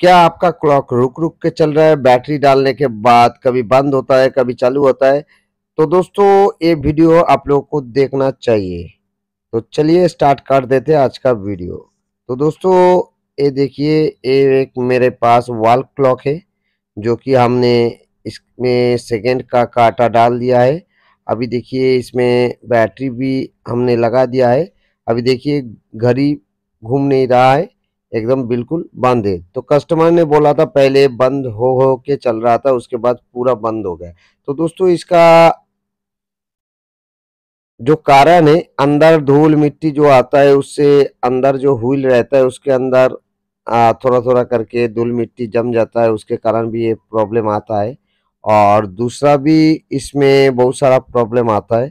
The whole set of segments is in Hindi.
क्या आपका क्लॉक रुक रुक के चल रहा है बैटरी डालने के बाद कभी बंद होता है कभी चालू होता है तो दोस्तों ये वीडियो आप लोगों को देखना चाहिए तो चलिए स्टार्ट कर देते हैं आज का वीडियो तो दोस्तों ये देखिए ये एक मेरे पास वॉल क्लॉक है जो कि हमने इसमें सेकेंड का काटा डाल दिया है अभी देखिए इसमें बैटरी भी हमने लगा दिया है अभी देखिए घड़ी घूम नहीं रहा है एकदम बिल्कुल बंद है तो कस्टमर ने बोला था पहले बंद हो हो के चल रहा था उसके बाद पूरा बंद हो गया तो दोस्तों इसका जो कारण है अंदर धूल मिट्टी जो आता है उससे अंदर जो हुईल रहता है उसके अंदर थोड़ा थोड़ा करके धूल मिट्टी जम जाता है उसके कारण भी ये प्रॉब्लम आता है और दूसरा भी इसमें बहुत सारा प्रॉब्लम आता है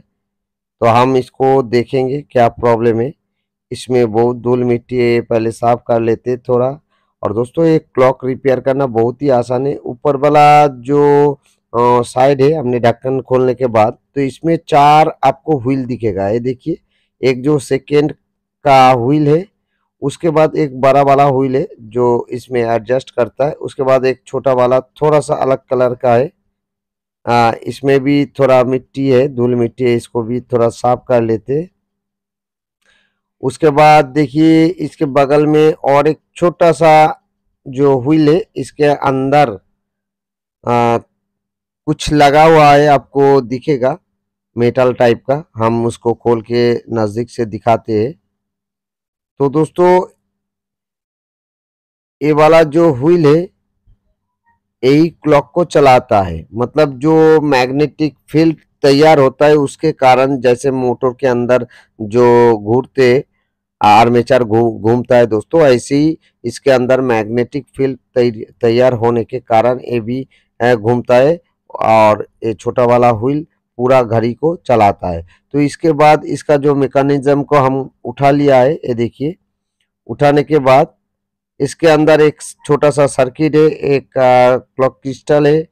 तो हम इसको देखेंगे क्या प्रॉब्लम है इसमें बहुत धूल मिट्टी है पहले साफ कर लेते थोड़ा और दोस्तों ये क्लॉक रिपेयर करना बहुत ही आसान है ऊपर वाला जो साइड है हमने ढक्कन खोलने के बाद तो इसमें चार आपको व्हील दिखेगा ये देखिए एक जो सेकेंड का व्हील है उसके बाद एक बड़ा वाला व्हील है जो इसमें एडजस्ट करता है उसके बाद एक छोटा वाला थोड़ा सा अलग कलर का है आ, इसमें भी थोड़ा मिट्टी है धूल मिट्टी है इसको भी थोड़ा साफ कर लेते उसके बाद देखिए इसके बगल में और एक छोटा सा जो व्हील है इसके अंदर आ, कुछ लगा हुआ है आपको दिखेगा मेटल टाइप का हम उसको खोल के नज़दीक से दिखाते हैं तो दोस्तों ये वाला जो व्हील है यही क्लॉक को चलाता है मतलब जो मैग्नेटिक फील्ड तैयार होता है उसके कारण जैसे मोटर के अंदर जो घूरते आर्मेचर घूमता है दोस्तों ऐसे ही इसके अंदर मैग्नेटिक फील्ड तैयार होने के कारण ये भी घूमता है और ये छोटा वाला व्हील पूरा घड़ी को चलाता है तो इसके बाद इसका जो मेकानिज्म को हम उठा लिया है ये देखिए उठाने के बाद इसके अंदर एक छोटा सा सर्किट है एक क्लॉक क्रिस्टल है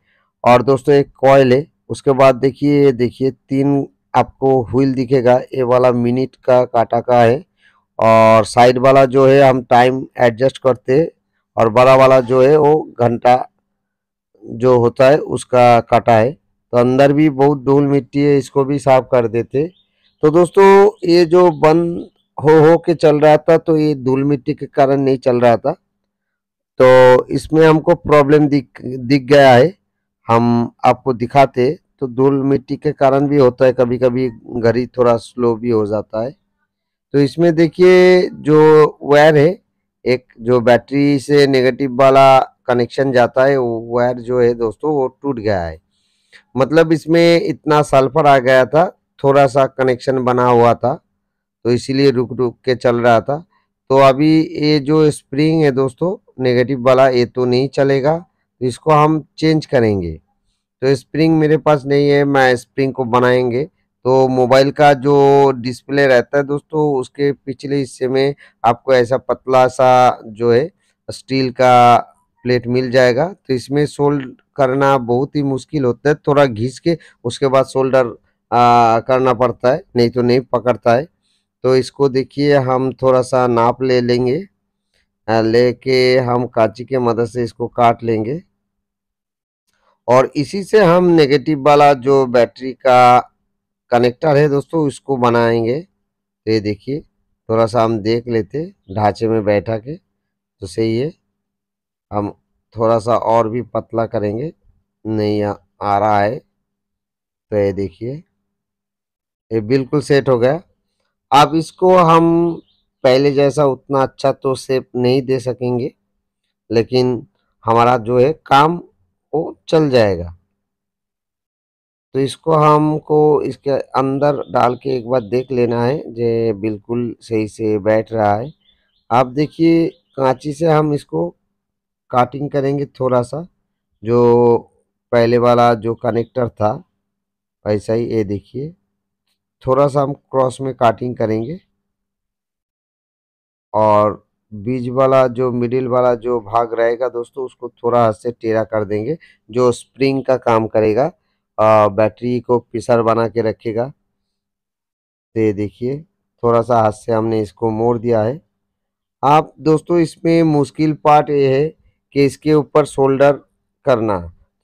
और दोस्तों एक कॉयल है उसके बाद देखिए ये देखिए तीन आपको व्हील दिखेगा ये वाला मिनट का काटा का है और साइड वाला जो है हम टाइम एडजस्ट करते हैं और बड़ा वाला जो है वो घंटा जो होता है उसका काटा है तो अंदर भी बहुत धूल मिट्टी है इसको भी साफ कर देते तो दोस्तों ये जो बंद हो हो के चल रहा था तो ये धूल मिट्टी के कारण नहीं चल रहा था तो इसमें हमको प्रॉब्लम दिख दिख गया है हम आपको दिखाते तो धूल मिट्टी के कारण भी होता है कभी कभी घड़ी थोड़ा स्लो भी हो जाता है तो इसमें देखिए जो वायर है एक जो बैटरी से नेगेटिव वाला कनेक्शन जाता है वो वायर जो है दोस्तों वो टूट गया है मतलब इसमें इतना सल्फर आ गया था थोड़ा सा कनेक्शन बना हुआ था तो इसीलिए रुक रुक के चल रहा था तो अभी ये जो स्प्रिंग है दोस्तों नेगेटिव वाला ये तो नहीं चलेगा इसको हम चेंज करेंगे तो स्प्रिंग मेरे पास नहीं है मैं स्प्रिंग को बनाएंगे तो मोबाइल का जो डिस्प्ले रहता है दोस्तों उसके पिछले हिस्से में आपको ऐसा पतला सा जो है स्टील का प्लेट मिल जाएगा तो इसमें सोल्ड करना बहुत ही मुश्किल होता है थोड़ा घिस के उसके बाद सोल्डर करना पड़ता है नहीं तो नहीं पकड़ता है तो इसको देखिए हम थोड़ा सा नाप ले लेंगे लेके हम कांची के मदद से इसको काट लेंगे और इसी से हम नेगेटिव वाला जो बैटरी का कनेक्टर है दोस्तों इसको बनाएंगे तो ये देखिए थोड़ा सा हम देख लेते ढांचे में बैठा के तो सही है हम थोड़ा सा और भी पतला करेंगे नहीं आ रहा है तो ये देखिए ये बिल्कुल सेट हो गया अब इसको हम पहले जैसा उतना अच्छा तो सेप नहीं दे सकेंगे लेकिन हमारा जो है काम वो चल जाएगा तो इसको हमको इसके अंदर डाल के एक बार देख लेना है जे बिल्कुल सही से बैठ रहा है आप देखिए कांची से हम इसको काटिंग करेंगे थोड़ा सा जो पहले वाला जो कनेक्टर था वैसा ही ये देखिए थोड़ा सा हम क्रॉस में काटिंग करेंगे और बीज वाला जो मिडिल वाला जो भाग रहेगा दोस्तों उसको थोड़ा हाथ से टेढ़ा कर देंगे जो स्प्रिंग का काम करेगा बैटरी को पिसर बना के रखेगा तो ये देखिए थोड़ा सा हाथ से हमने इसको मोड़ दिया है आप दोस्तों इसमें मुश्किल पार्ट ये है कि इसके ऊपर शोल्डर करना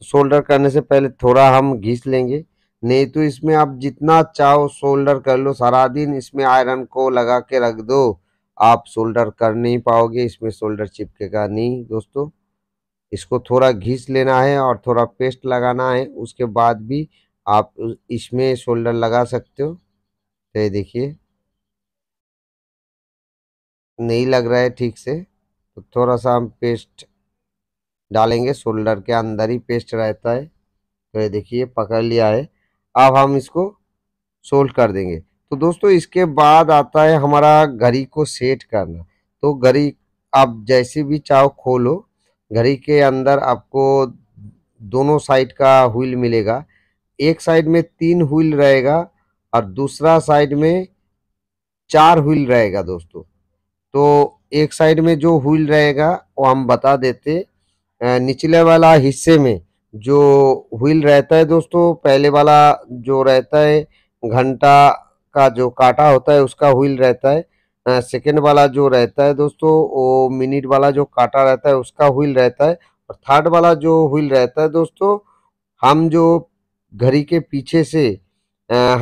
शोल्डर तो करने से पहले थोड़ा हम घिस लेंगे नहीं तो इसमें आप जितना चाहो शोल्डर कर लो सारा दिन इसमें आयरन को लगा के रख दो आप शोल्डर कर नहीं पाओगे इसमें शोल्डर चिपकेगा नहीं दोस्तों इसको थोड़ा घीस लेना है और थोड़ा पेस्ट लगाना है उसके बाद भी आप इसमें शोल्डर लगा सकते हो तो ये देखिए नहीं लग रहा है ठीक से तो थोड़ा सा हम पेस्ट डालेंगे शोल्डर के अंदर ही पेस्ट रहता है तो ये देखिए पकड़ लिया है अब हम इसको सोल्ड कर देंगे तो दोस्तों इसके बाद आता है हमारा घड़ी को सेट करना तो घड़ी आप जैसे भी चाहो खोलो घड़ी के अंदर आपको दोनों साइड का व्हील मिलेगा एक साइड में तीन व्हील रहेगा और दूसरा साइड में चार व्हील रहेगा दोस्तों तो एक साइड में जो व्हील रहेगा वो हम बता देते निचले वाला हिस्से में जो व्हील रहता है दोस्तों पहले वाला जो रहता है घंटा का जो काटा होता है उसका व्हील रहता है सेकेंड वाला जो रहता है दोस्तों वो मिनट वाला जो काटा रहता है उसका व्हील रहता है और थर्ड वाला जो व्हील रहता है दोस्तों हम जो घड़ी के पीछे से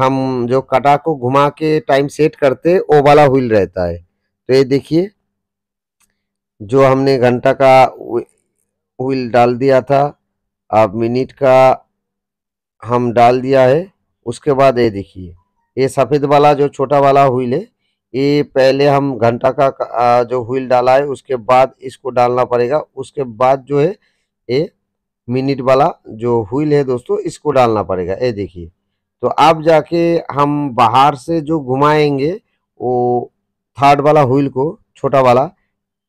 हम जो काटा को घुमा के टाइम सेट करते वो वाला व्हील रहता है तो ये देखिए जो हमने घंटा का व्हील डाल दिया था अब मिनट का हम डाल दिया है उसके बाद ये देखिए ये सफ़ेद वाला जो छोटा वाला व्हील है ये पहले हम घंटा का जो व्हील डाला है उसके बाद इसको डालना पड़ेगा उसके बाद जो है ये मिनट वाला जो व्हील है दोस्तों इसको डालना पड़ेगा ये देखिए तो अब जाके हम बाहर से जो घुमाएंगे वो थर्ड वाला व्हील को छोटा वाला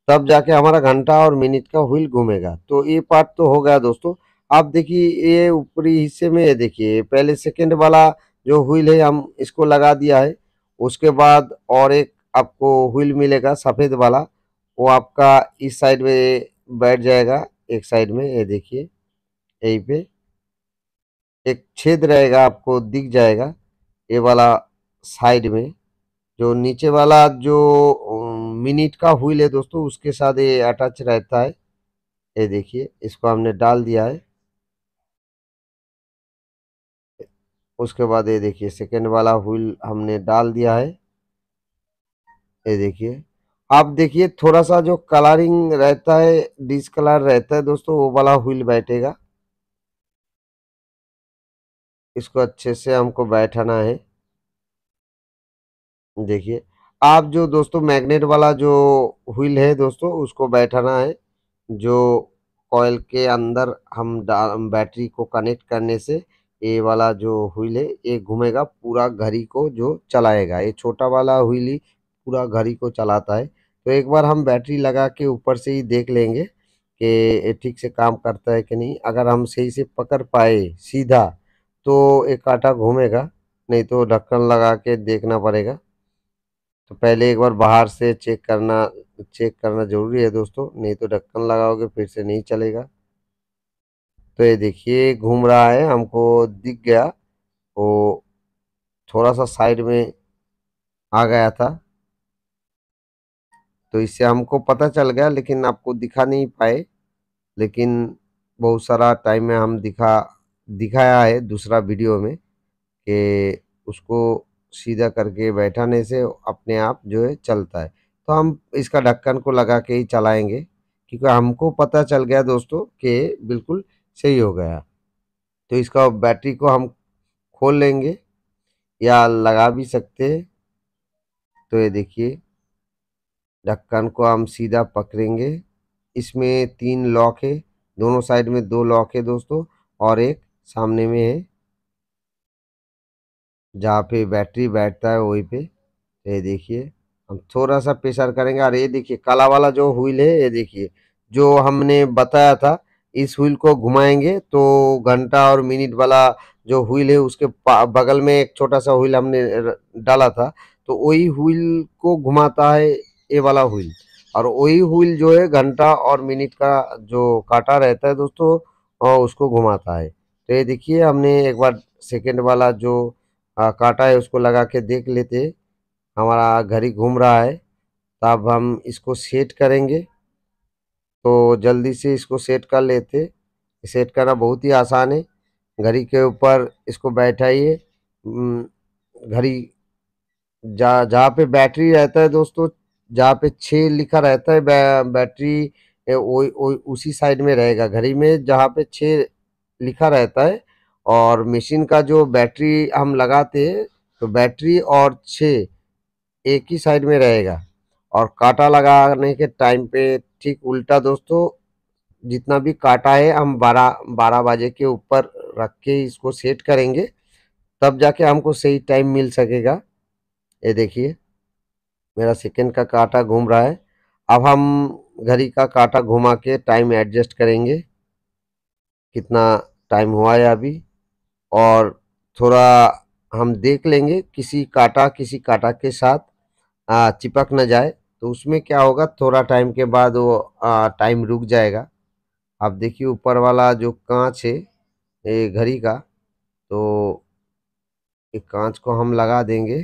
तब जाके हमारा घंटा और मिनट का व्हील घूमेगा तो ये पार्ट तो हो गया दोस्तों अब देखिए ये ऊपरी हिस्से में ये देखिए पहले सेकेंड वाला जो व्हील है हम इसको लगा दिया है उसके बाद और एक आपको व्हील मिलेगा सफ़ेद वाला वो आपका इस साइड में बैठ जाएगा एक साइड में ये देखिए यहीं पे एक छेद रहेगा आपको दिख जाएगा ये वाला साइड में जो नीचे वाला जो मिनट का व्हील है दोस्तों उसके साथ ये अटैच रहता है ये देखिए इसको हमने डाल दिया है उसके बाद ये देखिए सेकेंड वाला व्हील हमने डाल दिया है ये देखिए आप देखिए थोड़ा सा जो कलरिंग रहता है डिस कलर रहता है दोस्तों वो वाला व्हील बैठेगा इसको अच्छे से हमको बैठाना है देखिए आप जो दोस्तों मैग्नेट वाला जो व्हील है दोस्तों उसको बैठाना है जो कॉयल के अंदर हम बैटरी को कनेक्ट करने से ये वाला जो हुईल है ये घूमेगा पूरा घड़ी को जो चलाएगा ये छोटा वाला हुईल ही पूरा घड़ी को चलाता है तो एक बार हम बैटरी लगा के ऊपर से ही देख लेंगे कि ये ठीक से काम करता है कि नहीं अगर हम सही से पकड़ पाए सीधा तो एक कांटा घूमेगा नहीं तो ढक्कन लगा के देखना पड़ेगा तो पहले एक बार बाहर से चेक करना चेक करना ज़रूरी है दोस्तों नहीं तो ढक्कन लगाओगे फिर से नहीं चलेगा तो ये देखिए घूम रहा है हमको दिख गया वो थोड़ा सा साइड में आ गया था तो इससे हमको पता चल गया लेकिन आपको दिखा नहीं पाए लेकिन बहुत सारा टाइम में हम दिखा दिखाया है दूसरा वीडियो में कि उसको सीधा करके बैठाने से अपने आप जो है चलता है तो हम इसका ढक्कन को लगा के ही चलाएंगे क्योंकि हमको पता चल गया दोस्तों कि बिल्कुल सही हो गया तो इसका बैटरी को हम खोल लेंगे या लगा भी सकते हैं तो ये देखिए ढक्कन को हम सीधा पकड़ेंगे इसमें तीन लॉक है दोनों साइड में दो लॉक है दोस्तों और एक सामने में है जहाँ पे बैटरी बैठता है वहीं पे तो ये देखिए हम थोड़ा सा प्रेशर करेंगे और ये देखिए काला वाला जो हुईल है ये देखिए जो हमने बताया था इस व्हील को घुमाएंगे तो घंटा और मिनट वाला जो व्हील है उसके बगल में एक छोटा सा व्हील हमने डाला था तो वही व्हील को घुमाता है ये वाला व्हील और वही व्हील जो है घंटा और मिनट का जो काटा रहता है दोस्तों और उसको घुमाता है तो ये देखिए हमने एक बार सेकेंड वाला जो आ, काटा है उसको लगा के देख लेते हमारा घड़ी घूम रहा है तब हम इसको सेट करेंगे तो जल्दी से इसको सेट कर लेते सेट करना बहुत ही आसान है घड़ी के ऊपर इसको बैठाइए घड़ी जहाँ जहाँ पे बैटरी रहता है दोस्तों जहाँ पे छः लिखा रहता है बै, बैटरी वो, वो उसी साइड में रहेगा घड़ी में जहाँ पे छः लिखा रहता है और मशीन का जो बैटरी हम लगाते हैं तो बैटरी और छः एक ही साइड में रहेगा और काटा लगाने के टाइम पे ठीक उल्टा दोस्तों जितना भी काटा है हम बारह बारह बजे के ऊपर रख के इसको सेट करेंगे तब जाके हमको सही टाइम मिल सकेगा ये देखिए मेरा सेकेंड का काटा घूम रहा है अब हम घड़ी का काटा घुमा के टाइम एडजस्ट करेंगे कितना टाइम हुआ है अभी और थोड़ा हम देख लेंगे किसी काटा किसी काटा के साथ चिपक न जाए तो उसमें क्या होगा थोड़ा टाइम के बाद वो टाइम रुक जाएगा आप देखिए ऊपर वाला जो कांच है ये घड़ी का तो एक कांच को हम लगा देंगे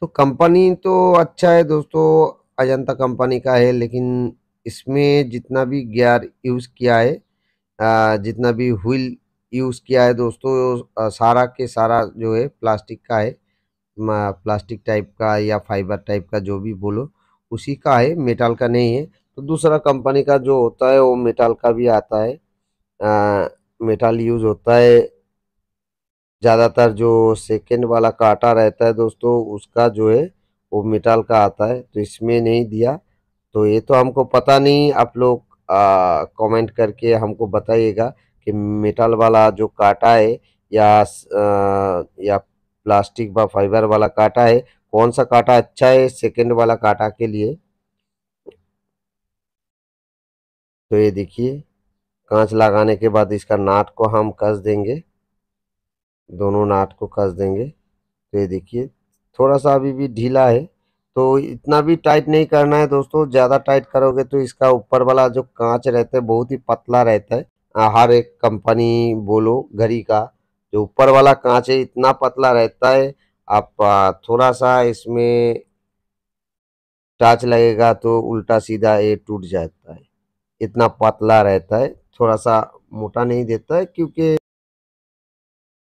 तो कंपनी तो अच्छा है दोस्तों अजंता कंपनी का है लेकिन इसमें जितना भी गियर यूज़ किया है जितना भी व्हील यूज़ किया है दोस्तों सारा के सारा जो है प्लास्टिक का है प्लास्टिक टाइप का या फाइबर टाइप का जो भी बोलो उसी का है मेटल का नहीं है तो दूसरा कंपनी का जो होता है वो मेटल का भी आता है मेटल यूज़ होता है ज़्यादातर जो सेकेंड वाला काटा रहता है दोस्तों उसका जो है वो मेटल का आता है तो इसमें नहीं दिया तो ये तो हमको पता नहीं आप लोग कमेंट करके हमको बताइएगा कि मेटल वाला जो काटा है या आ, या प्लास्टिक व फाइबर वाला कांटा है कौन सा कांटा अच्छा है सेकंड वाला काटा के लिए तो ये देखिए कांच लगाने के बाद इसका नाट को हम कस देंगे दोनों नाट को कस देंगे तो ये देखिए थोड़ा सा अभी भी ढीला है तो इतना भी टाइट नहीं करना है दोस्तों ज़्यादा टाइट करोगे तो इसका ऊपर वाला जो कांच रहता है बहुत ही पतला रहता है हर एक कंपनी बोलो घड़ी का जो ऊपर वाला कांच है इतना पतला रहता है आप थोड़ा सा इसमें टाच लगेगा तो उल्टा सीधा ये टूट जाता है इतना पतला रहता है थोड़ा सा मोटा नहीं देता है क्योंकि